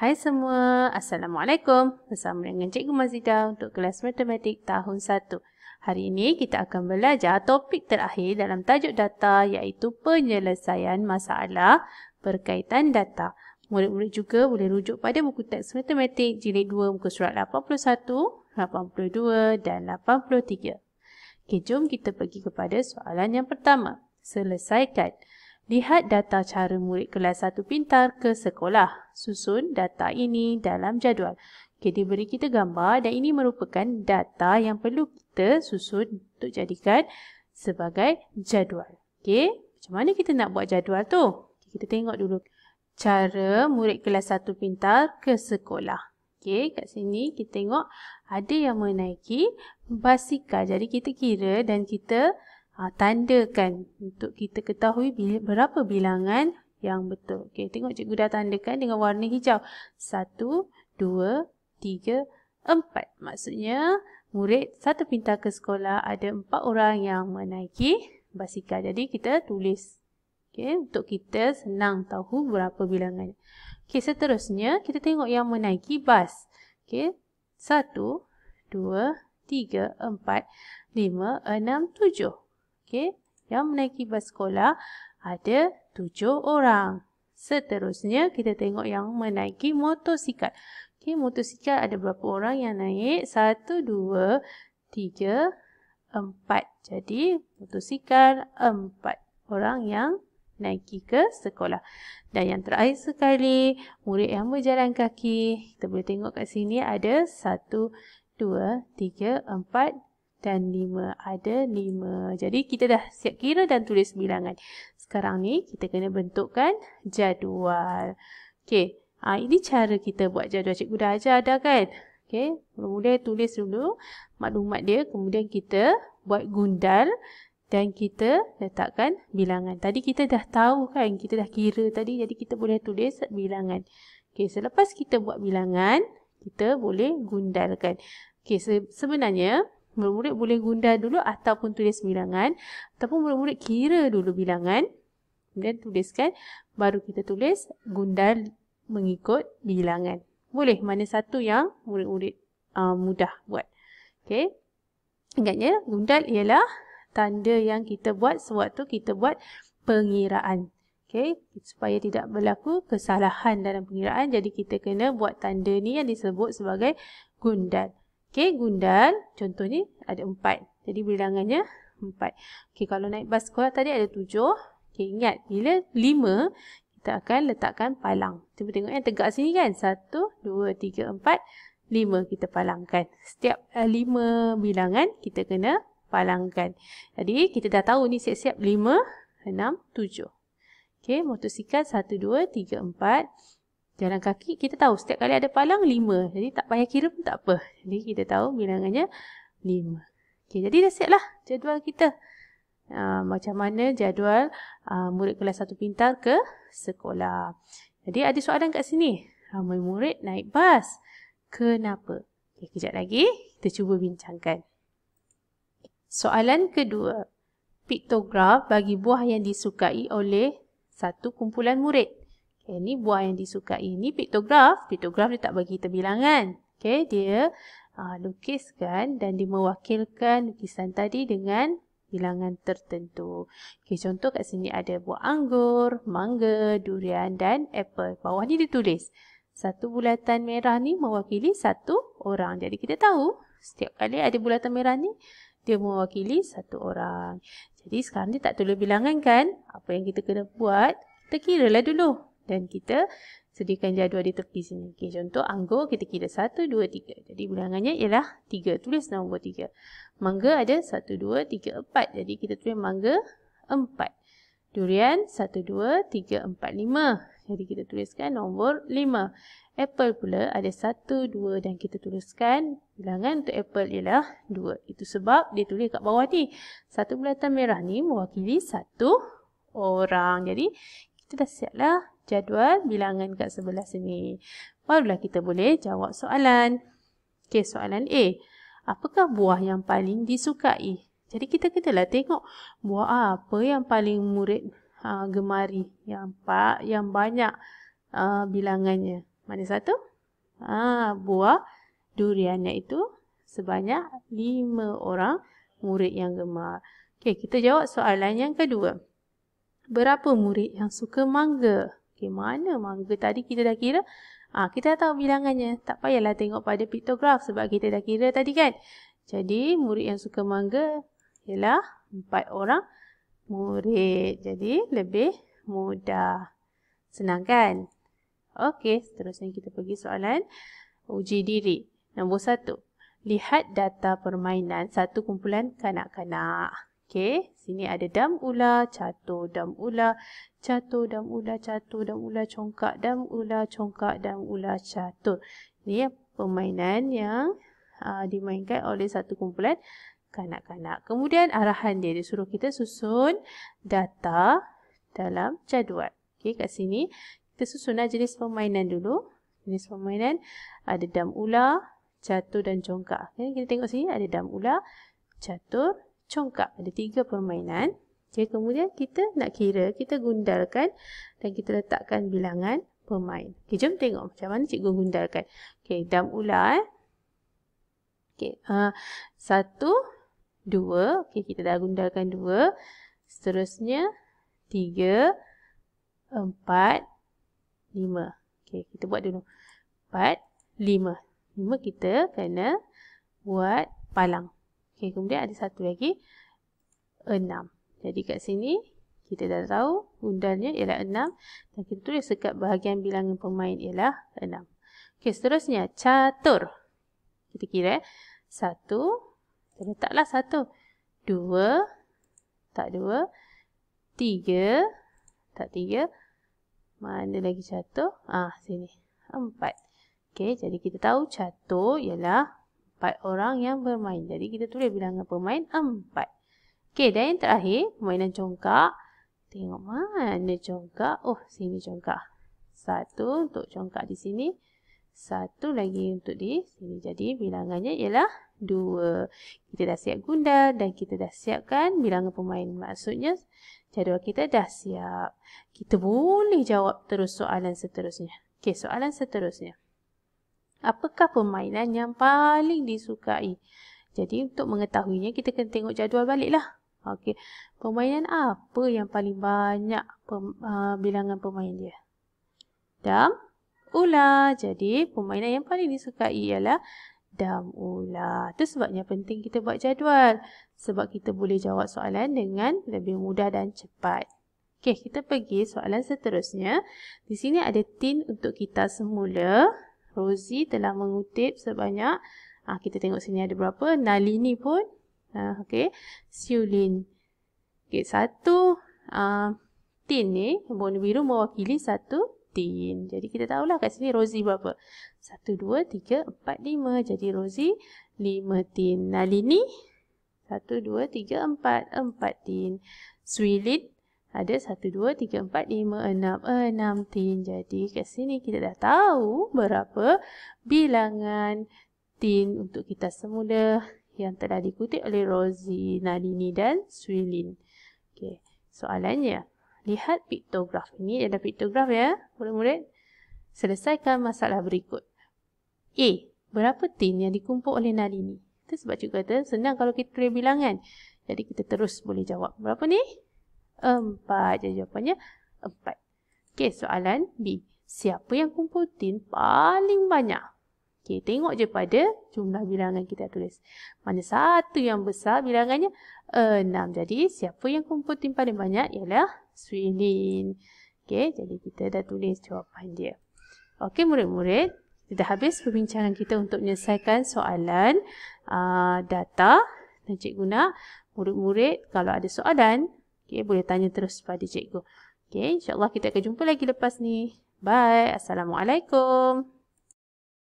Hai semua, Assalamualaikum. Bersama dengan Cikgu Mazida untuk kelas Matematik tahun 1. Hari ini kita akan belajar topik terakhir dalam tajuk data iaitu penyelesaian masalah berkaitan data. Murid-murid juga boleh rujuk pada buku teks Matematik jilid 2 muka surat 81, 82 dan 83. Okay, jom kita pergi kepada soalan yang pertama. Selesaikan. Selesaikan. Lihat data cara murid kelas 1 pintar ke sekolah. Susun data ini dalam jadual. Okey, beri kita gambar dan ini merupakan data yang perlu kita susun untuk jadikan sebagai jadual. Okay, macam mana kita nak buat jadual tu? kita tengok dulu cara murid kelas 1 pintar ke sekolah. Okay, kat sini kita tengok ada yang menaiki basikal. Jadi kita kira dan kita ha, tandakan untuk kita ketahui bila, berapa bilangan yang betul. Okey, tengok cikgu dah tandakan dengan warna hijau. Satu, dua, tiga, empat. Maksudnya, murid satu pintar ke sekolah ada empat orang yang menaiki basikal. Jadi, kita tulis. Okey, untuk kita senang tahu berapa bilangan. Okey, seterusnya, kita tengok yang menaiki bas. Okey, satu, dua, tiga, empat, lima, enam, tujuh. Okey, yang menaiki bas sekolah ada tujuh orang. Seterusnya kita tengok yang menaiki motosikal. Okey, motosikal ada berapa orang yang naik? Satu, dua, tiga, empat. Jadi motosikal empat orang yang naik ke sekolah. Dan yang terakhir sekali, murid yang berjalan kaki. Kita boleh tengok kat sini ada satu, dua, tiga, empat dan 5. Ada 5. Jadi kita dah siap kira dan tulis bilangan. Sekarang ni kita kena bentukkan jadual. Okey. Ha, ini cara kita buat jadual. Cikgu dah ajar dah kan? Okey. kemudian tulis dulu maklumat dia. Kemudian kita buat gundal. Dan kita letakkan bilangan. Tadi kita dah tahu kan? Kita dah kira tadi. Jadi kita boleh tulis bilangan. Okey. Selepas kita buat bilangan, kita boleh gundalkan. Okey. Se sebenarnya... Murid-murid boleh gundah dulu ataupun tulis bilangan ataupun murid-murid kira dulu bilangan kemudian tuliskan baru kita tulis gundal mengikut bilangan. Boleh mana satu yang murid-murid uh, mudah buat. Okey. Ingatnya gundal ialah tanda yang kita buat sewaktu kita buat pengiraan. Okey, supaya tidak berlaku kesalahan dalam pengiraan jadi kita kena buat tanda ni yang disebut sebagai gundal. Okey, gundal contohnya ada empat, Jadi bilangannya empat. Okey, kalau naik bas sekolah tadi ada tujuh. Okey, ingat bila lima, kita akan letakkan palang. Cuba tengok yang tegak sini kan. satu, dua, tiga, empat, lima kita palangkan. Setiap eh, lima bilangan kita kena palangkan. Jadi kita dah tahu ni siap-siap 5, enam, tujuh. Okey, motosikal satu, dua, tiga, empat. Jalan kaki, kita tahu setiap kali ada palang 5. Jadi tak payah kira pun tak apa. Jadi kita tahu bilangannya 5. Okay, jadi dah siaplah jadual kita. Uh, macam mana jadual uh, murid kelas 1 pintar ke sekolah. Jadi ada soalan kat sini. Ramai ah, murid naik bas. Kenapa? Okay, kejap lagi kita cuba bincangkan. Soalan kedua. Piktograf bagi buah yang disukai oleh satu kumpulan murid. Eh, ni buah yang disukai. ini piktograf. Piktograf dia tak bagi kita bilangan. Okay, dia uh, lukiskan dan dia mewakilkan lukisan tadi dengan bilangan tertentu. Okay, contoh kat sini ada buah anggur, mangga, durian dan apple. Bawah ni ditulis. Satu bulatan merah ni mewakili satu orang. Jadi kita tahu setiap kali ada bulatan merah ni, dia mewakili satu orang. Jadi sekarang dia tak tulis bilangan kan? Apa yang kita kena buat? Kita kiralah dulu dan kita sediakan jadual di tepi sini. Okey, contoh anggur kita kira 1 2 3. Jadi bilangannya ialah 3. Tulis nombor 3. Mangga ada 1 2 3 4. Jadi kita tulis mangga 4. Durian 1 2 3 4 5. Jadi kita tuliskan nombor 5. Apple pula ada 1 2 dan kita tuliskan bilangan untuk apple ialah 2. Itu sebab dia tulis kat bawah ni. Satu bulatan merah ni mewakili satu orang. Jadi kita dah siaplah jadual bilangan kat sebelah sini. Barulah kita boleh jawab soalan. Okey, soalan A. Apakah buah yang paling disukai? Jadi kita lah tengok buah apa yang paling murid uh, gemari. Yang pak, yang banyak uh, bilangannya. Mana satu? Ah, buah durian iaitu sebanyak lima orang murid yang gemar. Okey, kita jawab soalan yang kedua. Berapa murid yang suka mangga? Okey, mana mangga tadi kita dah kira? Ah, ha, kita dah tahu bilangannya. Tak payahlah tengok pada piktograf sebab kita dah kira tadi kan. Jadi, murid yang suka mangga ialah empat orang murid. Jadi, lebih mudah. Senang kan? Okey, seterusnya kita pergi soalan uji diri. Nombor satu. Lihat data permainan satu kumpulan kanak-kanak. Okey, sini ada dam ular, catur dam ular, catur dam ular, catur dam ular, congkak dam ular, congkak dam ular, catur. Ini ya, permainan yang uh, dimainkan oleh satu kumpulan kanak-kanak. Kemudian arahan dia, dia suruh kita susun data dalam jadual. Okey, kat sini kita susunlah jenis permainan dulu. Jenis permainan ada dam ular, catur dan congkak. Okay, kita tengok sini ada dam ular, catur, congkak. Ada tiga permainan. Okay, kemudian kita nak kira, kita gundalkan dan kita letakkan bilangan pemain. Okay, jom tengok macam mana cikgu gundalkan. Okay, dam ular. Eh. Okay, uh, ah, satu, dua. Okay, kita dah gundalkan dua. Seterusnya, tiga, empat, lima. Okay, kita buat dulu. Empat, lima. Lima kita kena buat palang. Okay kemudian ada satu lagi enam. Jadi kat sini kita dah tahu undannya ialah enam dan kita tulis dekat bahagian bilangan pemain ialah enam. Okay, seterusnya catur. Kita kira eh, satu, kita letaklah 1. 2, tak dua, tiga, tak tiga. Mana lagi catur? Ah, sini. empat. Okey, jadi kita tahu catur ialah empat orang yang bermain. Jadi kita tulis bilangan pemain empat. Okey, dan yang terakhir, permainan congkak. Tengok mana congkak. Oh, sini congkak. Satu untuk congkak di sini. Satu lagi untuk di sini. Jadi bilangannya ialah dua. Kita dah siap gunda dan kita dah siapkan bilangan pemain. Maksudnya jadual kita dah siap. Kita boleh jawab terus soalan seterusnya. Okey, soalan seterusnya. Apakah permainan yang paling disukai? Jadi untuk mengetahuinya kita kena tengok jadual baliklah. Okey. Permainan apa yang paling banyak pem, uh, bilangan pemain dia? Dam ular. Jadi permainan yang paling disukai ialah dam ular. Itu sebabnya penting kita buat jadual sebab kita boleh jawab soalan dengan lebih mudah dan cepat. Okey, kita pergi soalan seterusnya. Di sini ada tin untuk kita semula. Rosie telah mengutip sebanyak uh, kita tengok sini ada berapa Nalini pun uh, okey Siulin okey satu uh, tin ni warna biru mewakili satu tin jadi kita tahulah kat sini Rosie berapa 1 2 3 4 5 jadi Rosie 5 tin Nalini 1 2 3 4 4 tin Suilin ada 1, 2, 3, 4, 5, 6, 6 tin. Jadi kat sini kita dah tahu berapa bilangan tin untuk kita semula yang telah dikutip oleh Rosie, Nadini dan Swilin. Okey, soalannya. Lihat piktograf. Ini ada piktograf ya, Mula-mula Selesaikan masalah berikut. A. Berapa tin yang dikumpul oleh Nadini? Itu sebab cikgu kata senang kalau kita tulis bilangan. Jadi kita terus boleh jawab. Berapa ni? Berapa ni? Empat jadi jawapannya. Empat. Okey, soalan B. Siapa yang kumpul tin paling banyak? Okey, tengok je pada jumlah bilangan kita tulis. Mana satu yang besar bilangannya? Enam. Jadi, siapa yang kumpul tin paling banyak ialah Swilin. Okey, jadi kita dah tulis jawapan dia. Okey, murid-murid. Kita dah habis perbincangan kita untuk menyelesaikan soalan uh, data dan cikguna Murid-murid, kalau ada soalan Okay, boleh tanya terus pada cikgu. Okay, insyaAllah kita akan jumpa lagi lepas ni. Bye. Assalamualaikum.